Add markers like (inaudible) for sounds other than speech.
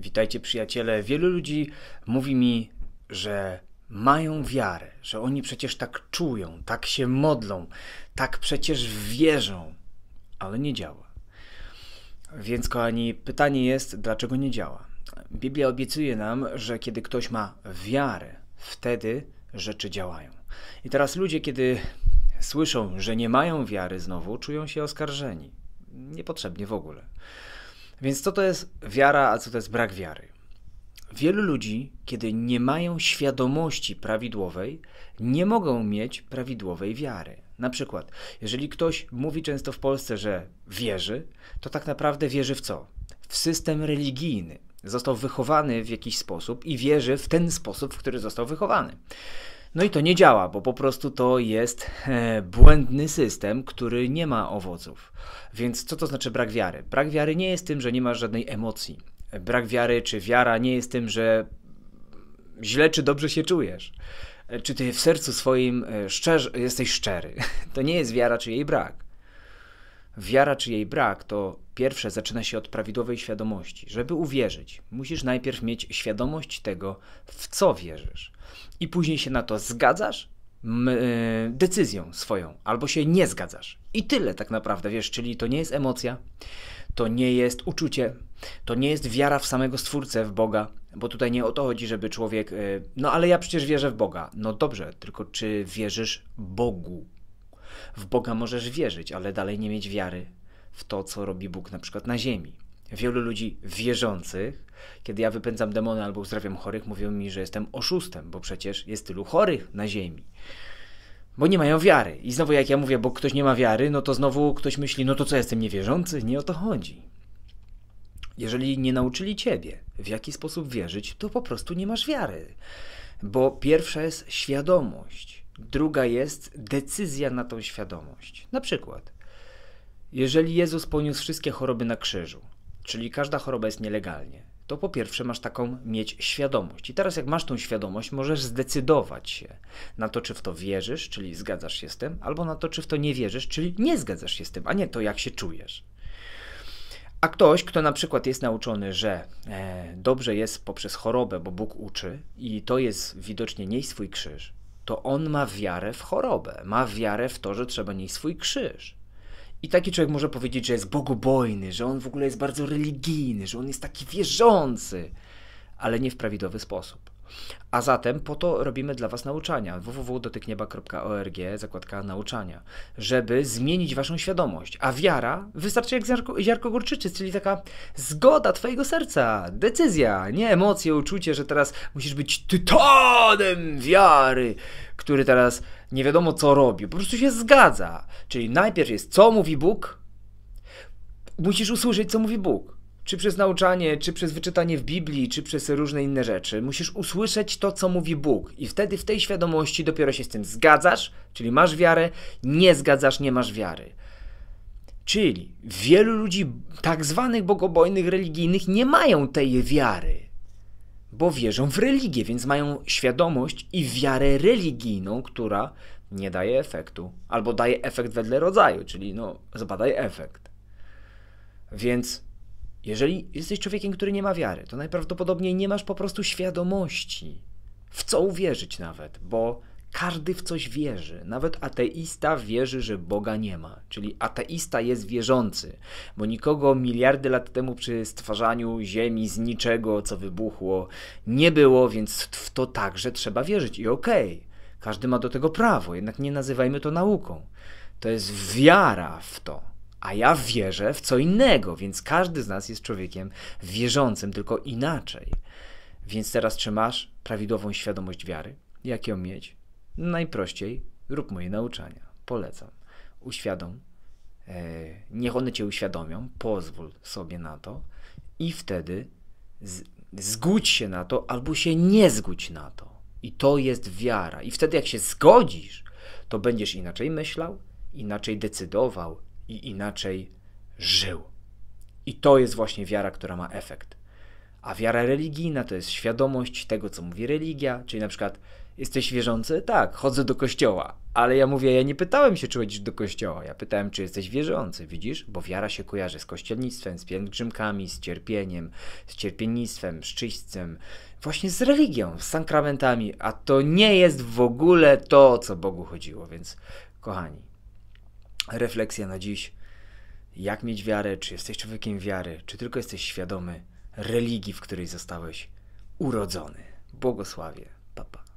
Witajcie przyjaciele. Wielu ludzi mówi mi, że mają wiarę, że oni przecież tak czują, tak się modlą, tak przecież wierzą, ale nie działa. Więc, kochani, pytanie jest, dlaczego nie działa? Biblia obiecuje nam, że kiedy ktoś ma wiarę, wtedy rzeczy działają. I teraz ludzie, kiedy słyszą, że nie mają wiary znowu, czują się oskarżeni. Niepotrzebnie w ogóle. Więc co to jest wiara, a co to jest brak wiary? Wielu ludzi, kiedy nie mają świadomości prawidłowej, nie mogą mieć prawidłowej wiary. Na przykład, jeżeli ktoś mówi często w Polsce, że wierzy, to tak naprawdę wierzy w co? W system religijny. Został wychowany w jakiś sposób i wierzy w ten sposób, w który został wychowany. No i to nie działa, bo po prostu to jest e, błędny system, który nie ma owoców. Więc co to znaczy brak wiary? Brak wiary nie jest tym, że nie masz żadnej emocji. Brak wiary czy wiara nie jest tym, że źle czy dobrze się czujesz. E, czy ty w sercu swoim e, szczerze, jesteś szczery. (laughs) To nie jest wiara czy jej brak. Wiara czy jej brak to pierwsze zaczyna się od prawidłowej świadomości. Żeby uwierzyć, musisz najpierw mieć świadomość tego, w co wierzysz, i później się na to zgadzasz e, decyzją swoją, albo się nie zgadzasz. I tyle tak naprawdę, wiesz, czyli to nie jest emocja, to nie jest uczucie, to nie jest wiara w samego Stwórcę, w Boga, bo tutaj nie o to chodzi, żeby człowiek, e, no ale ja przecież wierzę w Boga. No dobrze, tylko czy wierzysz Bogu? W Boga możesz wierzyć, ale dalej nie mieć wiary w to, co robi Bóg na przykład na ziemi. Wielu ludzi wierzących, kiedy ja wypędzam demony albo uzdrawiam chorych, mówią mi, że jestem oszustem, bo przecież jest tylu chorych na ziemi. Bo nie mają wiary. I znowu, jak ja mówię, bo ktoś nie ma wiary, no to znowu ktoś myśli, no to co, jestem niewierzący? Nie o to chodzi. Jeżeli nie nauczyli ciebie, w jaki sposób wierzyć, to po prostu nie masz wiary. Bo pierwsza jest świadomość. Druga jest decyzja na tą świadomość. Na przykład, jeżeli Jezus poniósł wszystkie choroby na krzyżu, czyli każda choroba jest nielegalnie, to po pierwsze masz taką mieć świadomość. I teraz, jak masz tą świadomość, możesz zdecydować się na to, czy w to wierzysz, czyli zgadzasz się z tym, albo na to, czy w to nie wierzysz, czyli nie zgadzasz się z tym, a nie to, jak się czujesz. A ktoś, kto na przykład jest nauczony, że e, dobrze jest poprzez chorobę, bo Bóg uczy, i to jest widocznie niej swój krzyż, to on ma wiarę w chorobę, ma wiarę w to, że trzeba nieść swój krzyż. I taki człowiek może powiedzieć, że jest bogobojny, że on w ogóle jest bardzo religijny, że on jest taki wierzący, ale nie w prawidłowy sposób. A zatem po to robimy dla Was nauczania www.dotyknieba.org, zakładka nauczania, żeby zmienić Waszą świadomość. A wiara wystarczy jak ziarko, ziarko górczycy, czyli taka zgoda Twojego serca, decyzja, nie emocje, uczucie, że teraz musisz być tytonem wiary, który teraz nie wiadomo co robi, po prostu się zgadza. Czyli najpierw jest co mówi Bóg, musisz usłyszeć co mówi Bóg czy przez nauczanie, czy przez wyczytanie w Biblii, czy przez różne inne rzeczy. Musisz usłyszeć to, co mówi Bóg, i wtedy w tej świadomości dopiero się z tym zgadzasz, czyli masz wiarę, nie zgadzasz, nie masz wiary. Czyli wielu ludzi, tak zwanych bogobojnych, religijnych, nie mają tej wiary, bo wierzą w religię, więc mają świadomość i wiarę religijną, która nie daje efektu, albo daje efekt wedle rodzaju, czyli no, zbadaj efekt. Więc jeżeli jesteś człowiekiem, który nie ma wiary, to najprawdopodobniej nie masz po prostu świadomości, w co uwierzyć nawet, bo każdy w coś wierzy. Nawet ateista wierzy, że Boga nie ma. Czyli ateista jest wierzący, bo nikogo miliardy lat temu przy stwarzaniu Ziemi z niczego, co wybuchło, nie było, więc w to także trzeba wierzyć. I okej, okay, każdy ma do tego prawo, jednak nie nazywajmy to nauką. To jest wiara w to a ja wierzę w co innego, więc każdy z nas jest człowiekiem wierzącym, tylko inaczej. Więc teraz, czy masz prawidłową świadomość wiary? Jak ją mieć? Najprościej rób moje nauczania. Polecam. Uświadom. E, niech one cię uświadomią, pozwól sobie na to i wtedy zgódź się na to albo się nie zgódź na to. I to jest wiara. I wtedy, jak się zgodzisz, to będziesz inaczej myślał, inaczej decydował, i inaczej żył. I to jest właśnie wiara, która ma efekt. A wiara religijna to jest świadomość tego, co mówi religia, czyli na przykład jesteś wierzący? Tak, chodzę do kościoła. Ale ja mówię, ja nie pytałem się, czy chodzisz do kościoła. Ja pytałem, czy jesteś wierzący, widzisz? Bo wiara się kojarzy z kościelnictwem, z pielgrzymkami, z cierpieniem, z cierpiennictwem, z czyśćcem, właśnie z religią, z sankramentami. A to nie jest w ogóle to, o co Bogu chodziło, więc kochani, Refleksja na dziś. Jak mieć wiarę? Czy jesteś człowiekiem wiary? Czy tylko jesteś świadomy religii, w której zostałeś urodzony? Błogosławie. Papa.